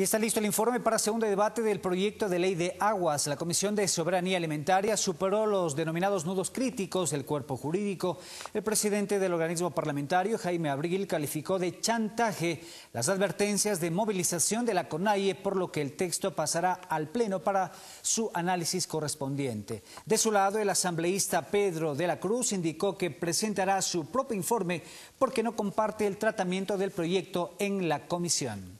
Y está listo el informe para segundo debate del proyecto de ley de aguas. La Comisión de Soberanía Alimentaria superó los denominados nudos críticos del cuerpo jurídico. El presidente del organismo parlamentario, Jaime Abril, calificó de chantaje las advertencias de movilización de la CONAIE, por lo que el texto pasará al Pleno para su análisis correspondiente. De su lado, el asambleísta Pedro de la Cruz indicó que presentará su propio informe porque no comparte el tratamiento del proyecto en la comisión.